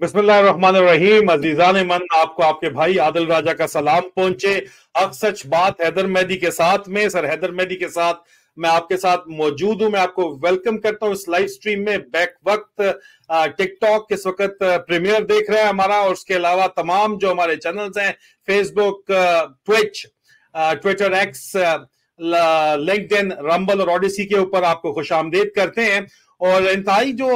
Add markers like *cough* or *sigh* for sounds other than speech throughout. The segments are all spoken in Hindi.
बिस्मिल्लाम अजीजान मन आपको आपके भाई आदिल राजा का सलाम पहुंचे अब सच बात हैदर मेहदी के साथ में सर हैदर मेहदी के साथ मैं आपके साथ मौजूद हूं मैं आपको वेलकम करता हूं इस लाइव स्ट्रीम में बैक वक्त टिकटॉक किस वक्त प्रीमियर देख रहे हैं हमारा और उसके अलावा तमाम जो हमारे चैनल्स हैं Facebook Twitch Twitter X link Rumble और ऑडिसी के ऊपर आपको खुश आमदेद करते हैं और इंतहाई जो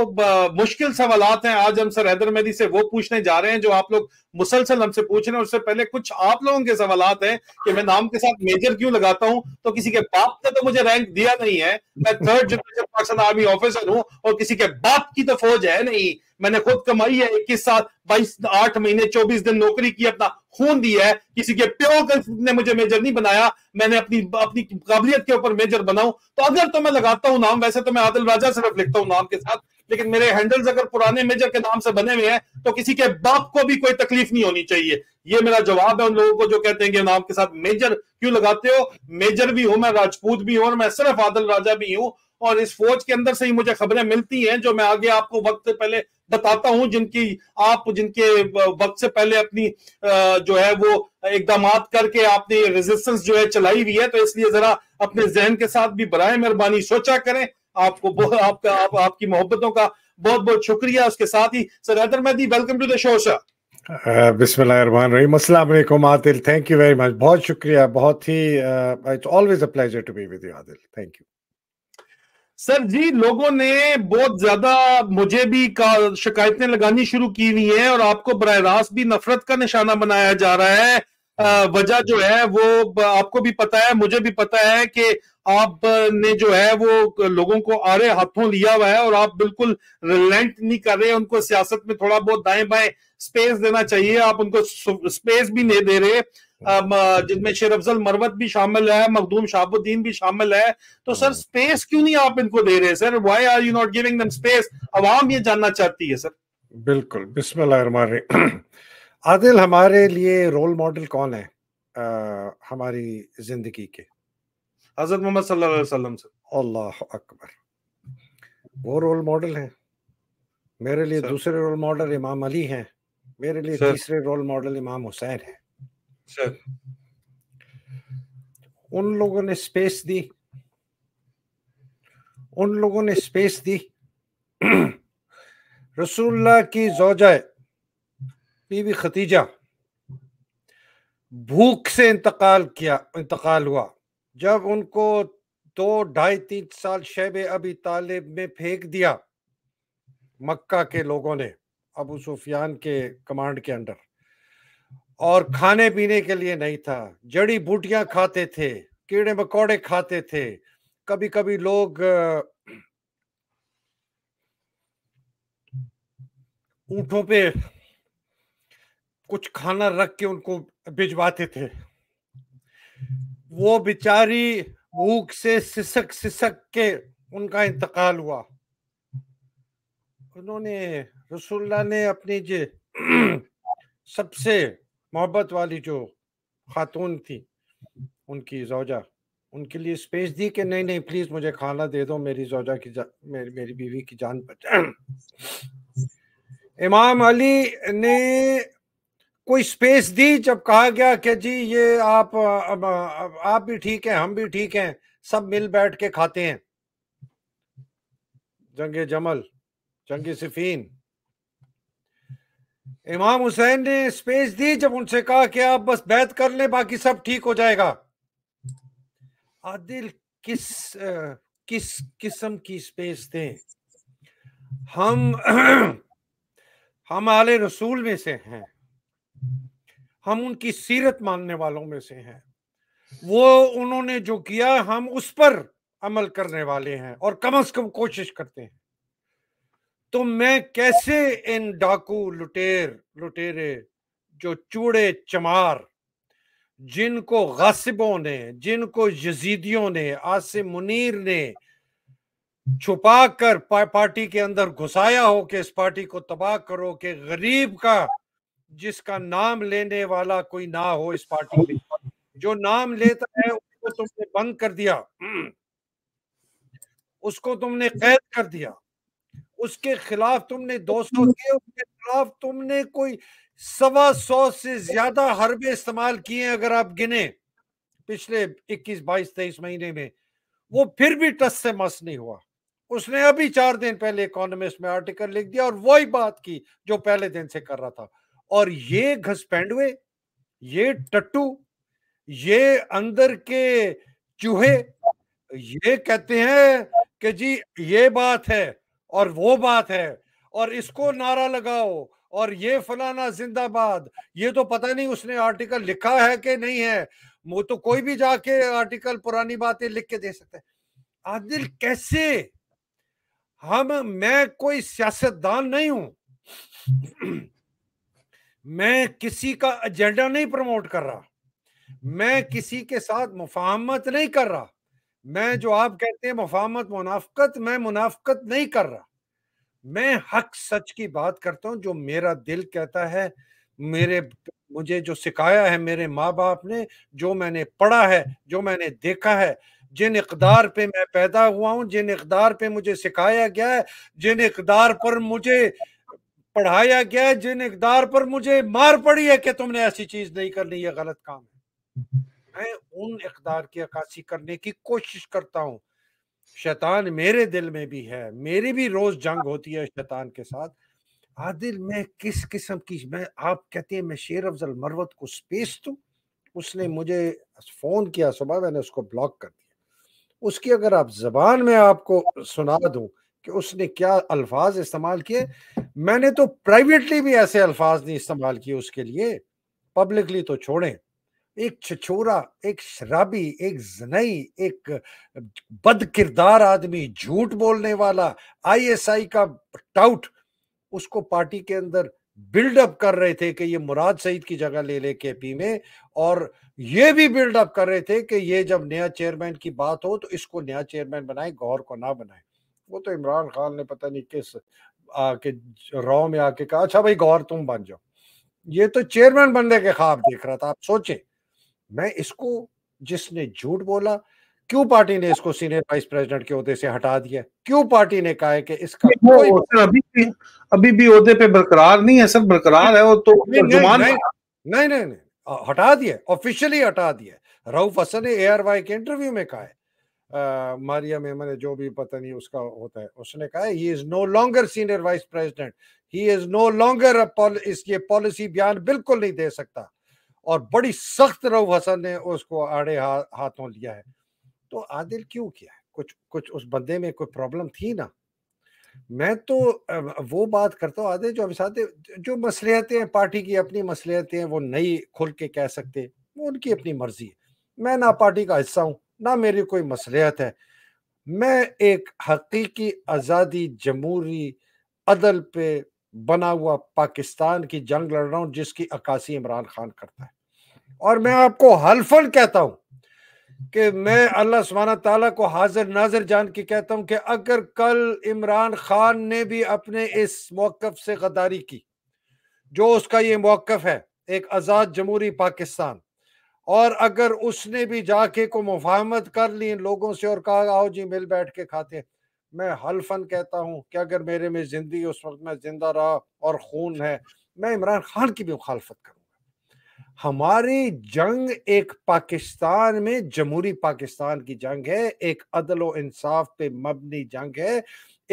मुश्किल सवाल हैं आज हम सर हैदर मेदी से वो पूछने जा रहे हैं जो आप लोग मुसलसल हमसे पूछ रहे हैं उससे पहले कुछ आप लोगों के सवाल हैं कि मैं नाम के साथ मेजर क्यों लगाता हूं तो किसी के बाप ने तो मुझे रैंक दिया नहीं है मैं third generation Pakistan army officer हूं और किसी के बाप की तो फौज है नहीं मैंने खुद कमाई है इक्कीस साल बाईस आठ महीने चौबीस दिन नौकरी की अपना खून दिया है किसी के प्यो ने मुझे मेजर नहीं बनाया मैंने अपनी अपनी काबिलियत के ऊपर मेजर बनाऊ तो अगर तो मैं लगाता हूं नाम वैसे तो मैं आदिल राजा सिर्फ लिख लिखता हूँ नाम के साथ लेकिन मेरे हैंडल्स अगर पुराने मेजर के नाम से बने हुए हैं तो किसी के बाप को भी कोई तकलीफ नहीं होनी चाहिए ये मेरा जवाब है उन लोगों को जो कहते हैं कि नाम के साथ मेजर क्यों लगाते हो मेजर भी हूं मैं राजपूत भी हूं और मैं सिर्फ आदल राजा भी हूं और इस फौज के अंदर से ही मुझे खबरें मिलती हैं जो मैं आगे आपको वक्त से पहले बताता हूं जिनकी आप जिनके वक्त से पहले अपनी जो है वो इकदाम करके आपने रेजिस्टेंस जो है चलाई हुई है तो इसलिए जरा अपने जहन के साथ भी बरए मेहरबानी सोचा करें आपको आपका आप, आपकी मोहब्बतों का बहुत बहुत शुक्रिया उसके साथ ही sir Haider Mehdi welcome to the show sir बिस्मिल्लाहिर्रहमान रहीम अस्सलाम वालेकुम Adil thank you very much बहुत शुक्रिया बहुत ही it's always a pleasure to be with you Adil thank you sir ji लोगों ने बहुत ज्यादा मुझे भी का शिकायतें लगानी शुरू की हुई हैं और आपको बर रास्त भी नफरत का निशाना बनाया जा रहा है वजह जो है वो आपको भी पता है मुझे भी पता है कि आपने जो है वो लोगों को आरे हाथों लिया हुआ है और आप बिल्कुल रिलेंट नहीं कर रहे उनको सियासत में थोड़ा बहुत दाएं बाएं स्पेस देना चाहिए आप उनको स्पेस भी नहीं दे रहे जिनमें शेर अफजल मरवत भी शामिल है मखदूम शाहबुद्दीन भी शामिल है तो सर स्पेस क्यों नहीं आप इनको दे रहे sir why are you not giving them space अवाम ये जानना चाहती है सर बिल्कुल बिस्मिल *clears throat* आदिल हमारे लिए रोल मॉडल कौन है आ, हमारी जिंदगी के हजरत मोहम्मद सल्लल्लाहु अलैहि वसल्लम से अल्लाह अकबर वो रोल मॉडल हैं मेरे लिए दूसरे रोल मॉडल इमाम अली हैं मेरे लिए तीसरे रोल मॉडल इमाम हुसैन हैं उन लोगों ने स्पेस दी उन लोगों ने स्पेस दी रसूलुल्लाह की जोजा बीवी खतीजा भूख से इंतकाल किया इंतकाल हुआ जब उनको दो ढाई तीन साल शेब अभी तालिब में फेंक दिया मक्का के लोगों ने अबू सुफियान के कमांड के अंडर और खाने पीने के लिए नहीं था जड़ी बूटियां खाते थे कीड़े मकोड़े खाते थे कभी कभी लोग ऊंटों पे कुछ खाना रख के उनको भिजवाते थे वो बिचारी भूख से सिसक सिसक के उनका इंतकाल हुआ उन्होंने रसुल्ला ने अपनी जो *clears throat* सबसे मोहब्बत वाली जो खातून थी उनकी जोजा उनके लिए स्पेस दी कि नहीं नहीं प्लीज मुझे खाना दे दो मेरी जोजा की मेरी मेरी बीवी की जान बचा *clears throat* इमाम अली ने कोई स्पेस दी जब कहा गया कि जी ये आप अब, अब, आप भी ठीक हैं हम भी ठीक हैं सब मिल बैठ के खाते हैं जंगे जमल जंगे सिफीन इमाम हुसैन ने स्पेस दी जब उनसे कहा कि आप बस बैत कर ले बाकी सब ठीक हो जाएगा आदिल किस किस किस्म की स्पेस दे हम हम आले रसूल में से हैं हम उनकी सीरत मानने वालों में से हैं वो उन्होंने जो किया हम उस पर अमल करने वाले हैं और कम से कम कोशिश करते हैं तो मैं कैसे इन डाकू लुटेर लुटेरे जो चूड़े चमार जिनको गासिबों ने जिनको यजीदियों ने आसिम मुनीर ने छुपा कर पा, पार्टी के अंदर घुसाया हो कि इस पार्टी को तबाह करो कि गरीब का जिसका नाम लेने वाला कोई ना हो इस पार्टी में जो नाम लेता है उसको तुमने बंद कर दिया हम्म। उसको तुमने कैद कर दिया उसके खिलाफ तुमने दो सौ किए उसके खिलाफ तुमने कोई सवा सौ से ज्यादा हरबे इस्तेमाल किए अगर आप गिने पिछले 21 22 तेईस महीने में वो फिर भी टस से मस नहीं हुआ उसने अभी चार दिन पहले इकोनॉमिस्ट में आर्टिकल लिख दिया और वही बात की जो पहले दिन से कर रहा था और ये घसपैंडवे ये टट्टू ये अंदर के चूहे ये कहते हैं कि जी ये बात है और वो बात है और इसको नारा लगाओ और ये फलाना जिंदाबाद ये तो पता नहीं उसने आर्टिकल लिखा है कि नहीं है वो तो कोई भी जाके आर्टिकल पुरानी बातें लिख के दे सकते हैं आदिल कैसे हम मैं कोई सियासतदान नहीं हूं मैं किसी का एजेंडा नहीं प्रमोट कर रहा मैं किसी के साथ मुफाहमत नहीं कर रहा मैं जो आप कहते हैं मुफाहमत मुनाफ्त मैं मुनाफकत नहीं कर रहा मैं हक सच की बात करता हूँ जो मेरा दिल कहता है मेरे मुझे जो सिखाया है मेरे माँ बाप ने जो मैंने पढ़ा है जो मैंने देखा है जिन इकदार पे मैं पैदा हुआ हूँ जिन इकदार पे मुझे सिखाया गया है जिन इकदार पर मुझे पढ़ाया गया है जिन इकदार पर मुझे मार पड़ी है कि तुमने ऐसी चीज नहीं करनी यह गलत काम है मैं उन इकदार की अक्सी करने की कोशिश करता हूँ शैतान मेरे दिल में भी है मेरी भी रोज जंग होती है शैतान के साथ आदिल मैं किस किस्म की मैं आप कहते हैं मैं शेर अफजल मरवत को स्पेस दू उसने मुझे फ़ोन किया सुबह मैंने उसको ब्लॉक कर दिया उसकी अगर आप जबान में आपको सुना दू कि उसने क्या अल्फाज इस्तेमाल किए मैंने तो प्राइवेटली भी ऐसे अल्फाज नहीं इस्तेमाल किए उसके लिए पब्लिकली तो छोड़ें एक छछोरा एक शराबी एक जनई एक बद किरदार आदमी झूठ बोलने वाला आईएसआई का टाउट उसको पार्टी के अंदर बिल्डअप कर रहे थे कि ये मुराद सईद की जगह ले ले के पी में और ये भी बिल्डअप कर रहे थे कि ये जब नया चेयरमैन की बात हो तो इसको नया चेयरमैन बनाए गौर को ना बनाए वो तो इमरान खान ने पता नहीं किस आके रॉ में आके कहा अच्छा भाई गौर तुम बन जाओ ये तो चेयरमैन बनने के ख्वाब हाँ। देख रहा था आप सोचे मैं इसको जिसने झूठ बोला क्यों पार्टी ने इसको सीनियर वाइस प्रेसिडेंट के से हटा दिया क्यों पार्टी ने कहा है कि इसका कोई अभी भी अभी भी ओहदे पे बरकरार नहीं है सर बरकरार है वो तो नहीं नहीं नहीं, नहीं नहीं नहीं नहीं हटा दिया ऑफिशियली हटा दिया रऊफ हसन ने एआरवाई के इंटरव्यू में कहा है मारिया मेमन है जो भी पता नहीं उसका होता है उसने कहा he is no longer senior vice president he is no longer इसके पॉलिसी बयान बिल्कुल नहीं दे सकता और बड़ी सख्त रऊफ हसन ने उसको आड़े हा, हाथों लिया है तो आदिल क्यों किया है कुछ कुछ उस बंदे में कोई प्रॉब्लम थी ना मैं तो वो बात करता हूँ आदिल जो अभी साथ जो मसलियतें हैं पार्टी की अपनी मसलियतें हैं वो नहीं खुल के कह सकते वो उनकी अपनी मर्जी है मैं ना पार्टी का हिस्सा हूँ ना मेरी कोई मसलियत है मैं एक हकीकी आज़ादी जमहूरी अदल पे बना हुआ पाकिस्तान की जंग लड़ रहा हूँ जिसकी अक्सी इमरान खान करता है और मैं आपको हलफन कहता हूँ कि मैं अल्लाह सुबहाना तला को हाजिर नाजिर जान के कहता हूँ कि अगर कल इमरान खान ने भी अपने इस मौक़ से गदारी की जो उसका ये मौक़ है एक आज़ाद जमहूरी पाकिस्तान और अगर उसने भी जाके को मुफाहमत कर ली लोगों से और कहा आओ जी मिल बैठ के खाते मैं हल्फन कहता हूँ कि अगर मेरे में जिंदगी उस वक्त मैं जिंदा रहा और खून है मैं इमरान खान की भी मुखालफत करूंगा हमारी जंग एक पाकिस्तान में जमहूरी पाकिस्तान की जंग है एक अदल इंसाफ पे मबनी जंग है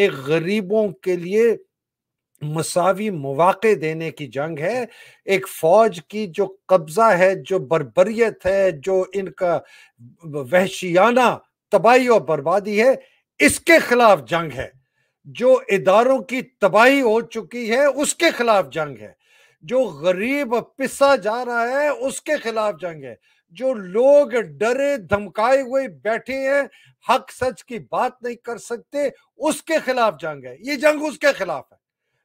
एक गरीबों के लिए मसावी मौाक़े देने की जंग है एक फौज की जो कब्जा है जो बरबरीत है जो इनका वहशियाना तबाही और बर्बादी है इसके खिलाफ जंग है जो इदारों की तबाही हो चुकी है उसके खिलाफ जंग है जो गरीब पिसा जा रहा है उसके खिलाफ जंग है जो लोग डरे धमकाए हुए बैठे हैं हक सच की बात नहीं कर सकते उसके खिलाफ जंग है ये जंग उसके खिलाफ है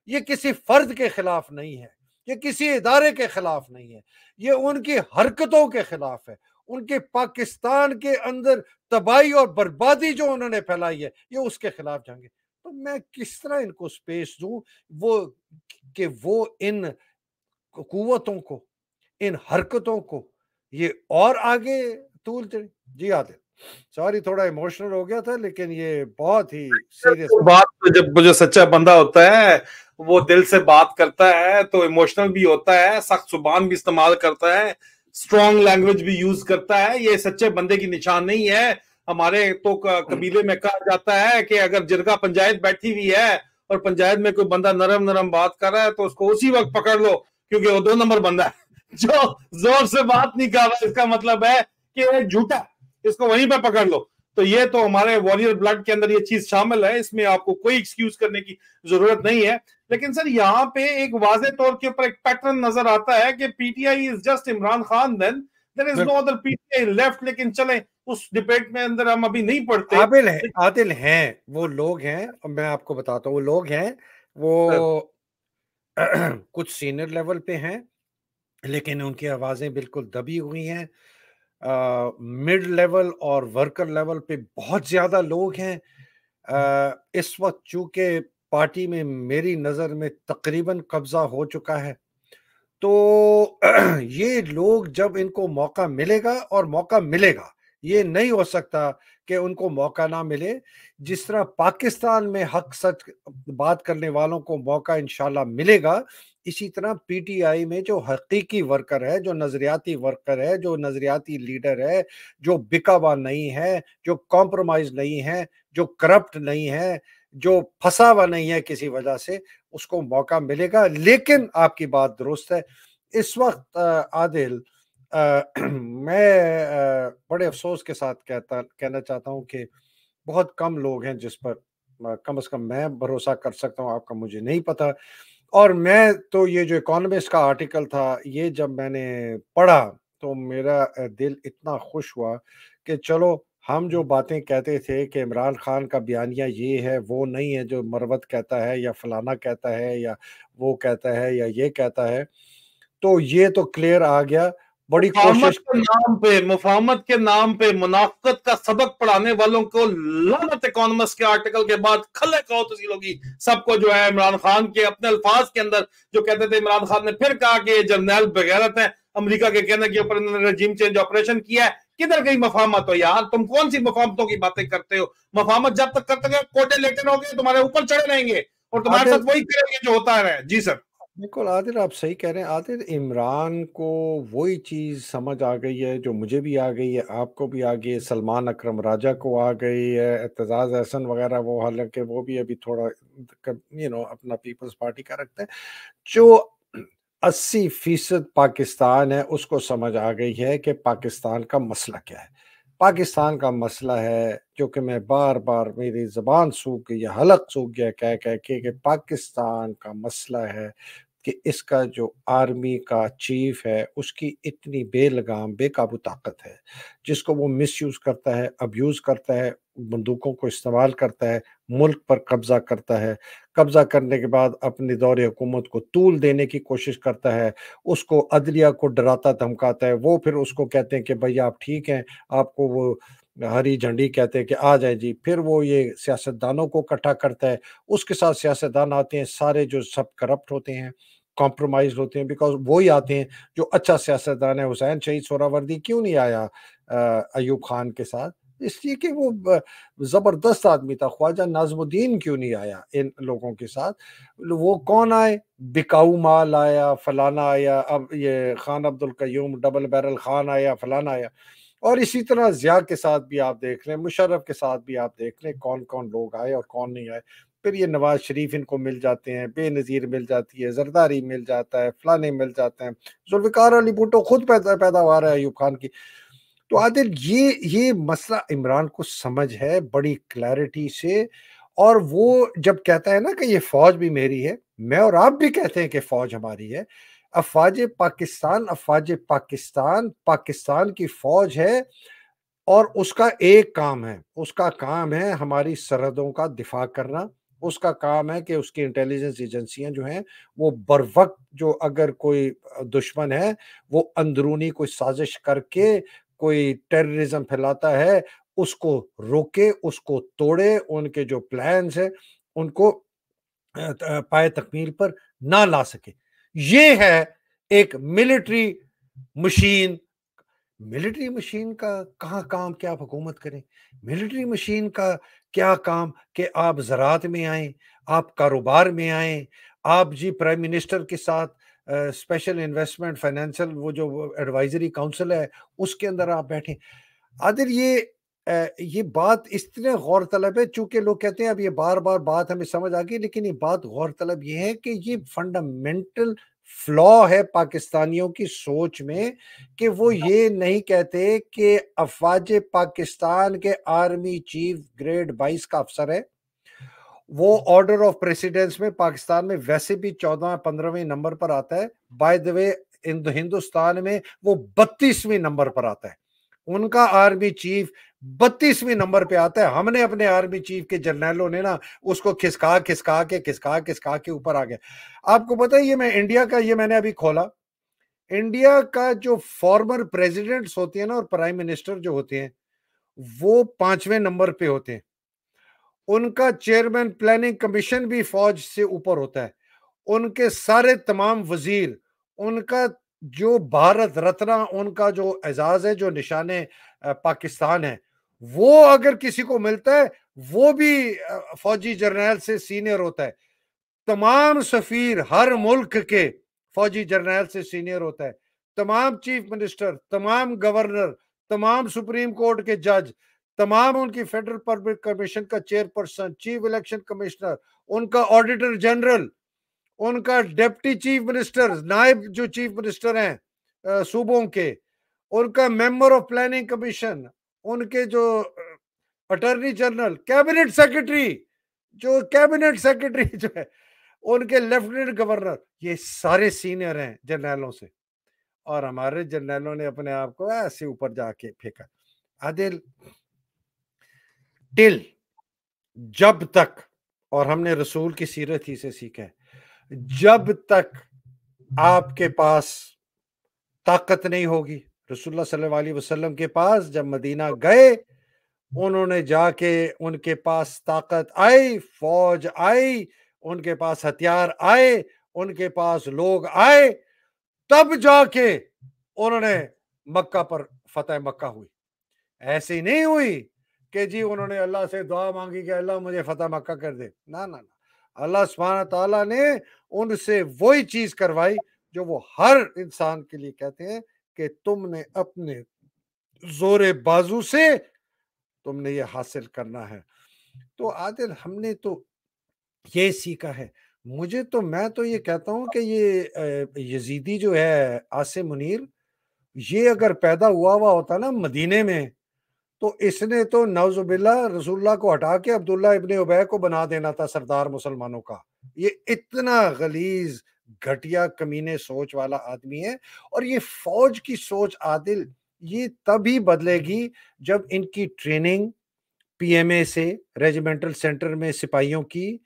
ये किसी फर्द के खिलाफ नहीं है ये किसी इदारे के खिलाफ नहीं है ये उनकी हरकतों के खिलाफ है उनके पाकिस्तान के अंदर तबाही और बर्बादी जो उन्होंने फैलाई है ये उसके खिलाफ जाएंगे तो मैं किस तरह इनको स्पेस दू वो कि वो इन कुतों को इन हरकतों को ये और आगे तूल जी आदिल सॉरी थोड़ा इमोशनल हो गया था लेकिन ये बहुत ही सीरियस तो बात जब मुझे सच्चा बंदा होता है वो दिल से बात करता है तो इमोशनल भी होता है सख्त जुबान भी इस्तेमाल करता है स्ट्रॉन्ग लैंग्वेज भी यूज करता है ये सच्चे बंदे की निशान नहीं है हमारे तो कबीले में कहा जाता है कि अगर जिरगा पंचायत बैठी हुई है और पंचायत में कोई बंदा नरम नरम बात कर रहा है तो उसको उसी वक्त पकड़ लो क्योंकि वो दो नंबर बंदा है *laughs* जो जोर से बात नहीं कर रहा इसका मतलब है कि वो झूठा इसको वहीं पर पकड़ लो तो ये तो हमारे वॉरियर ब्लड के अंदर ये चीज शामिल है इसमें आपको कोई एक्सक्यूज करने की जरूरत नहीं है लेकिन सर यहाँ पे एक वाजे तौर के ऊपर एक पैटर्न नजर आता है कि PTI is just Imran Khan then there is no other PTI left लेकिन चले उस डिबेट में अंदर हम अभी नहीं पढ़ते आदिल है आदिल हैं वो लोग हैं मैं आपको बताता हूँ वो लोग हैं वो *clears throat* कुछ सीनियर लेवल पे हैं लेकिन उनकी आवाजें बिल्कुल दबी हुई हैं मिड लेवल और वर्कर लेवल पे बहुत ज़्यादा लोग हैं आ, हाँ। इस वक्त चूंकि पार्टी में मेरी नज़र में तकरीबन कब्ज़ा हो चुका है तो *clears throat* ये लोग जब इनको मौका मिलेगा और मौका मिलेगा ये नहीं हो सकता कि उनको मौका ना मिले जिस तरह पाकिस्तान में हक सच बात करने वालों को मौका इनशाला मिलेगा इसी तरह पीटीआई में जो हकीकी वर्कर है जो नज़रियाती वर्कर है जो नज़रियाती लीडर है जो बिकावा नहीं है जो कॉम्प्रोमाइज नहीं है जो करप्ट नहीं है जो फंसा हुआ नहीं है किसी वजह से उसको मौका मिलेगा लेकिन आपकी बात दुरुस्त है इस वक्त आदिल आ, *clears throat* मैं आ, बड़े अफसोस के साथ कहता कहना चाहता हूँ कि बहुत कम लोग हैं जिस पर कम से कम मैं भरोसा कर सकता हूँ आपका मुझे नहीं पता और मैं तो ये जो इकोनॉमिस्ट का आर्टिकल था ये जब मैंने पढ़ा तो मेरा दिल इतना खुश हुआ कि चलो हम जो बातें कहते थे कि इमरान खान का बयानिया ये है वो नहीं है जो मरवत कहता है या फलाना कहता है या वो कहता है या ये कहता है तो ये तो क्लियर आ गया बड़ी कोशिश के नाम पे मुफामत के नाम पे मुनाफत का सबक पढ़ाने वालों को लानत इकोनॉमिस्ट के आर्टिकल के बाद खले कहो तो लोग सबको जो है इमरान खान के अपने अल्फाज के अंदर जो कहते थे इमरान खान ने फिर कहा कि जर्नैल बगैरत है अमेरिका के कहने के ऊपर रजीम चेंज ऑपरेशन किया है किधर गई मफामत हो यार तुम कौन सी मफामतों की बातें करते हो मफामत जब तक करते कोटे लेटर हो गए तुम्हारे ऊपर चढ़े रहेंगे और तुम्हारे साथ वही करेंगे जो होता है जी सर बिल्कुल आदिर आप सही कह रहे हैं आदिर इमरान को वही चीज़ समझ आ गई है जो मुझे भी आ गई है आपको भी आ गई है सलमान अकरम राजा को आ गई है एतजाज़ अहसन वगैरह वो हालांकि वो भी अभी थोड़ा यू नो अपना पीपल्स पार्टी का रखते हैं जो अस्सी फीसद पाकिस्तान है उसको समझ आ गई है कि पाकिस्तान का मसला क्या है पाकिस्तान का मसला है जो कि मैं बार बार मेरी ज़बान सूख गई हलक सूख गया कह कह के कि पाकिस्तान का मसला है कि इसका जो आर्मी का चीफ है उसकी इतनी बेलगाम बेकाबू ताकत है जिसको वो मिसयूज़ करता है अब्यूज़ करता है बंदूकों को इस्तेमाल करता है मुल्क पर कब्ज़ा करता है कब्ज़ा करने के बाद अपने दौर हुकूमत को तूल देने की कोशिश करता है उसको अदलिया को डराता धमकाता है वो फिर उसको कहते हैं कि भैया आप ठीक हैं आपको वो हरी झंडी कहते हैं कि आ जाए जी फिर वो ये सियासतदानों को इकट्ठा करता है उसके साथ सियासतदान आते हैं सारे जो सब करप्ट होते हैं कॉम्प्रोमाइज होते हैं बिकॉज वो ही आते हैं जो अच्छा सियासतदान है हुसैन शहीद सोरावर्दी क्यों नहीं आया अयूब खान के साथ इसलिए कि वो ज़बरदस्त आदमी था ख्वाजा नाजमुद्दीन क्यों नहीं आया इन लोगों के साथ वो कौन आए बिकाऊ माल आया फलाना आया अब ये खान अब्दुल कयूम डबल बैरल खान आया फलाना आया और इसी तरह ज़िया के साथ भी आप देख लें मुशर्रफ के साथ भी आप देख लें कौन कौन लोग आए और कौन नहीं आए फिर ये नवाज शरीफ इनको मिल जाते हैं बेनज़ीर मिल जाती है जरदारी मिल जाता है फलाने मिल जाते हैं जुल्फ़िकार अली भुटो खुद पैदा पैदावार है अयूब खान की तो आदिल ये ये मसला इमरान को समझ है बड़ी क्लैरिटी से और वो जब कहता है ना कि ये फौज भी मेरी है मैं और आप भी कहते हैं कि फौज हमारी है अफवाज पाकिस्तान अफवाज पाकिस्तान पाकिस्तान की फौज है और उसका एक काम है उसका काम है हमारी सरहदों का दिफा करना उसका काम है कि उसकी इंटेलिजेंस एजेंसियां जो हैं वो बर वक्त जो अगर कोई दुश्मन है वो अंदरूनी कोई साजिश करके कोई टेररिज्म फैलाता है उसको रोके उसको तोड़े उनके जो प्लान्स हैं उनको पाए तकमील पर ना ला सके ये है एक मिलिट्री मशीन मिलिट्री मशीन का कहाँ काम क्या आप हुकूमत करें मिलिट्री मशीन का क्या काम कि आप ज़रात में आए आप कारोबार में आए आप जी प्राइम मिनिस्टर के साथ स्पेशल इन्वेस्टमेंट फाइनेंशियल वो जो एडवाइजरी काउंसिल है उसके अंदर आप बैठें आदिर ये ये बात इस तरह गौरतलब है चूंकि लोग कहते हैं अब ये बार बार बात हमें समझ आ गई लेकिन ये बात गौरतलब ये है कि ये फंडामेंटल फ्लॉ है पाकिस्तानियों की सोच में कि वो हाँ। ये नहीं कहते कि अफवाज पाकिस्तान के आर्मी चीफ ग्रेड बाईस का अफसर है वो हाँ। ऑर्डर ऑफ प्रेसिडेंस में पाकिस्तान में वैसे भी चौदह पंद्रहवें नंबर पर आता है बाय द वे हिंदुस्तान में वो बत्तीसवें नंबर पर आता है उनका आर्मी चीफ बत्तीसवीं नंबर पे आता है हमने अपने आर्मी चीफ के जर्नैलों ने ना उसको खिसका खिसका के खिसका खिसका के ऊपर आ गया आपको पता है ये मैं इंडिया का ये मैंने अभी खोला इंडिया का जो फॉर्मर प्रेसिडेंट्स होते हैं ना और प्राइम मिनिस्टर जो होते हैं वो पांचवें नंबर पे होते हैं उनका चेयरमैन प्लानिंग कमीशन भी फौज से ऊपर होता है उनके सारे तमाम वजीर उनका जो भारत रत्न उनका जो एजाज है जो निशान पाकिस्तान है वो अगर किसी को मिलता है वो भी फौजी जर्नैल से सीनियर होता है तमाम सफीर हर मुल्क के फौजी जर्नैल से सीनियर होता है तमाम चीफ मिनिस्टर तमाम गवर्नर तमाम सुप्रीम कोर्ट के जज तमाम उनकी फेडरल पब्लिक कमीशन का चेयरपर्सन चीफ इलेक्शन कमिश्नर उनका ऑडिटर जनरल उनका डेप्टी चीफ मिनिस्टर नायब जो चीफ मिनिस्टर हैं सूबों के उनका मेंबर ऑफ प्लानिंग कमीशन उनके जो अटर्नी जनरल कैबिनेट सेक्रेटरी जो कैबिनेट सेक्रेटरी *laughs* जो है उनके लेफ्टिनेंट गवर्नर ये सारे सीनियर हैं जनरलों से और हमारे जनरलों ने अपने आप को ऐसे ऊपर जाके फेंका आदिल टिल जब तक और हमने रसूल की सीरत ही से सीखा है जब तक आपके पास ताकत नहीं होगी रसुल्ला वसल्लम के पास जब मदीना गए उन्होंने जाके उनके पास ताकत आई फौज आई उनके पास हथियार आए उनके पास लोग आए तब जाके उन्होंने मक्का पर फतेह मक्का हुई ऐसी नहीं हुई कि जी उन्होंने अल्लाह से दुआ मांगी कि अल्लाह मुझे फतेह मक्का कर दे ना ना ना अल्लाह सुबह तला ने उनसे वही चीज करवाई जो वो हर इंसान के लिए कहते हैं कि तुमने अपने जोर बाजू से तुमने ये हासिल करना है तो आदिल हमने तो ये सीखा है मुझे तो मैं तो ये कहता हूं कि ये यजीदी जो है आसिम मुनीर ये अगर पैदा हुआ हुआ होता ना मदीने में तो इसने तो नवजुबिल्ला रसूल्ला को हटा के अब्दुल्ला इबन उबै को बना देना था सरदार मुसलमानों का ये इतना गलीज घटिया कमीने सोच वाला आदमी है और ये फौज की सोच आदिल ये तभी बदलेगी जब इनकी ट्रेनिंग पीएमए से रेजिमेंटल सेंटर में सिपाहियों की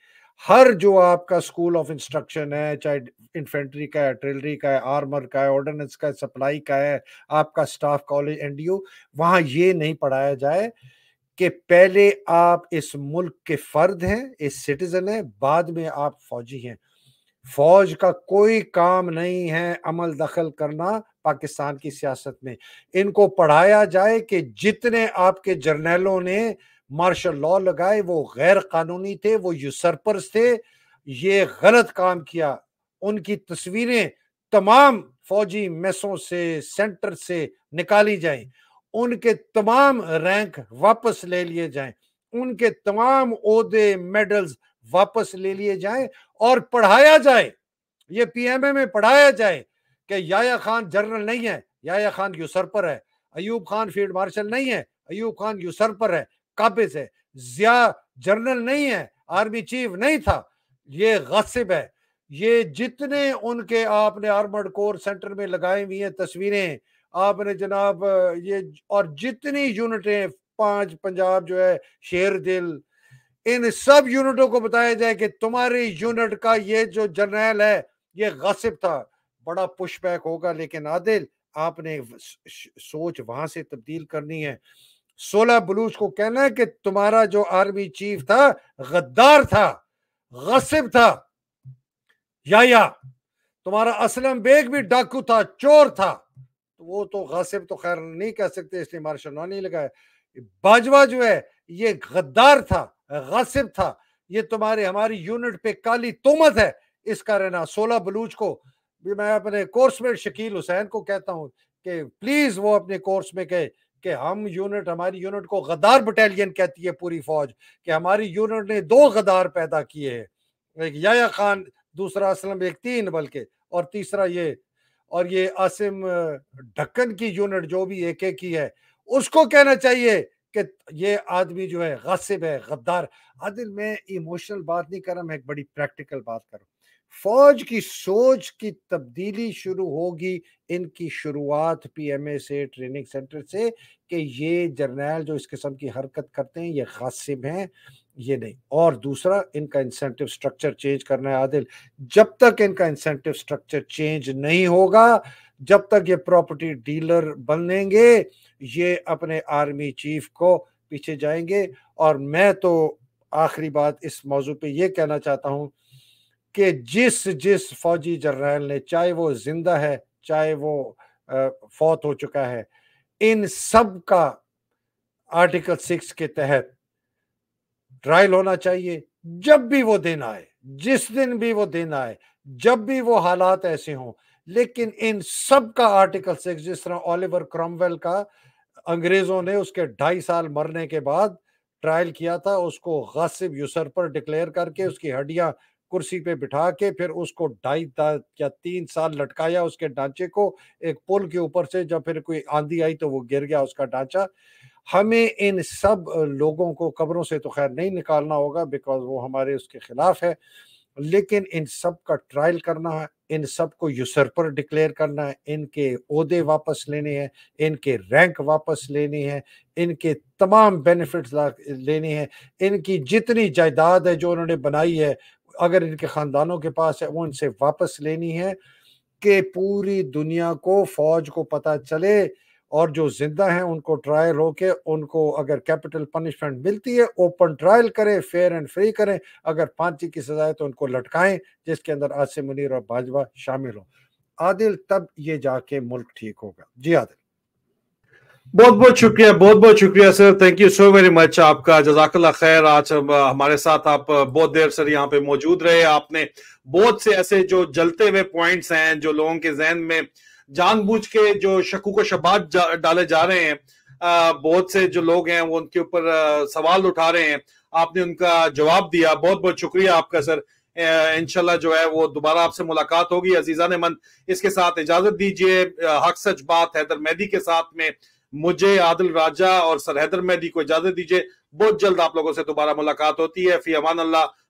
हर जो आपका स्कूल ऑफ इंस्ट्रक्शन है चाहे इन्फेंट्री का है ट्रेलरी का है आर्मर का है ऑर्डिनेंस का है सप्लाई का है आपका स्टाफ कॉलेज एनडीओ वहां ये नहीं पढ़ाया जाए कि पहले आप इस मुल्क के फर्द हैं इस सिटीजन हैं बाद में आप फौजी हैं फौज का कोई काम नहीं है अमल दखल करना पाकिस्तान की सियासत में इनको पढ़ाया जाए कि जितने आपके जर्नैलों ने मार्शल लॉ लगाए वो गैर कानूनी थे वो यूसरपर्स थे ये गलत काम किया उनकी तस्वीरें तमाम फौजी मैसों से सेंटर से निकाली जाएं उनके तमाम रैंक वापस ले लिए जाएं उनके तमाम ओदे मेडल्स वापस ले लिए जाएं और पढ़ाया जाए ये पीएमए में पढ़ाया जाए कि याया खान जनरल नहीं है याया खान पर है अयूब खान फील्ड मार्शल नहीं है अयूब खान यूसरपर है काबिज है जिया जनरल नहीं है आर्मी चीफ नहीं था ये गसिब है ये जितने उनके आपने आर्मर्ड कोर सेंटर में लगाए हुई हैं तस्वीरें आपने जनाब ये और जितनी यूनिटें पांच पंजाब जो है शेर दिल इन सब यूनिटों को बताया जाए कि तुम्हारी यूनिट का ये जो जर्नैल है ये गासिब था बड़ा पुशबैक होगा लेकिन आदिल आपने सोच वहां से तब्दील करनी है सोलह बलूच को कहना है कि तुम्हारा जो आर्मी चीफ था गद्दार था गसिब था या, या तुम्हारा असलम बेग भी डाकू था चोर था तो वो तो गासिब तो खैर नहीं कह सकते इसलिए मार्शल लॉ नहीं लगाया बाजवा जो है ये गद्दार था गासिब था ये तुम्हारे हमारी यूनिट पे काली तोमत है इसका रहना सोलह बलूच को भी मैं अपने कोर्स में शकील हुसैन को कहता हूँ कि प्लीज वो अपने कोर्स में कहे कि हम यूनिट हमारी यूनिट को गद्दार बटालियन कहती है पूरी फौज कि हमारी यूनिट ने दो गद्दार पैदा किए हैं एक याया खान दूसरा असलम एक तीन बल्कि और तीसरा ये और ये आसिम ढक्कन की यूनिट जो भी एक एक की है उसको कहना चाहिए कि ये आदमी जो है गासिब है गद्दार आदिल मैं इमोशनल बात नहीं कर रहा मैं एक बड़ी प्रैक्टिकल बात कर रहा फौज की सोच की तब्दीली शुरू होगी इनकी शुरुआत पीएमए से ट्रेनिंग सेंटर से कि ये जर्नैल जो इस किस्म की हरकत करते हैं ये खासिब हैं ये नहीं और दूसरा इनका इंसेंटिव स्ट्रक्चर चेंज करना है आदिल जब तक इनका इंसेंटिव स्ट्रक्चर चेंज नहीं होगा जब तक ये प्रॉपर्टी डीलर बनेंगे ये अपने आर्मी चीफ को पीछे जाएंगे और मैं तो आखिरी बात इस मौजू पे ये कहना चाहता हूँ कि जिस जिस फौजी जर्नल ने चाहे वो जिंदा है चाहे वो फौत हो चुका है इन सब का आर्टिकल सिक्स के तहत ट्रायल होना चाहिए जब भी वो दिन आए जिस दिन भी वो दिन आए जब भी वो हालात ऐसे हों लेकिन इन सब का आर्टिकल सिक्स जिस तरह ओलिवर क्रॉमवेल का अंग्रेजों ने उसके ढाई साल मरने के बाद ट्रायल किया था उसको गासिब यूसर पर डिक्लेयर करके उसकी हड्डियां कुर्सी पे बिठा के फिर उसको ढाई या तीन साल लटकाया उसके ढांचे को एक पुल के ऊपर से जब फिर कोई आंधी आई तो वो गिर गया उसका ढांचा हमें इन सब लोगों को कब्रों से तो खैर नहीं निकालना होगा बिकॉज वो हमारे उसके खिलाफ है लेकिन इन सब का ट्रायल करना है इन सब को यूसरपर डिक्लेयर करना है इनके अहदे वापस लेने हैं इनके रैंक वापस लेने हैं इनके तमाम बेनिफिट्स लेने हैं इनकी जितनी जायदाद है जो उन्होंने बनाई है अगर इनके ख़ानदानों के पास है वो इनसे वापस लेनी है कि पूरी दुनिया को फौज को पता चले और जो जिंदा हैं उनको ट्रायल होके उनको अगर कैपिटल पनिशमेंट मिलती है ओपन ट्रायल करें फेयर एंड फ्री करें अगर फांसी की सजा है तो उनको लटकाएं जिसके अंदर आसिम मुनीर और भाजपा शामिल हो आदिल तब ये जाके मुल्क ठीक होगा जी आदिल बहुत बहुत शुक्रिया बहुत बहुत शुक्रिया sir thank you so very much आपका जजाकला खैर आज हमारे साथ आप बहुत देर सर यहाँ पे मौजूद रहे आपने बहुत से ऐसे जो जलते हुए पॉइंट्स हैं जो लोगों के जहन में जानबूझ के जो शकूक शबात डाले जा रहे हैं बहुत से जो लोग हैं वो उनके ऊपर सवाल उठा रहे हैं आपने उनका जवाब दिया बहुत बहुत शुक्रिया आपका सर इनशाला जो है वो दोबारा आपसे मुलाकात होगी अजीजा ने मन इसके साथ इजाजत दीजिए हक सच बात हैदर मेहदी के साथ में मुझे आदिल राजा और सरहैदर मेहदी को इजाजत दीजिए बहुत जल्द आप लोगों से दोबारा मुलाकात होती है फी अमान अल्लाह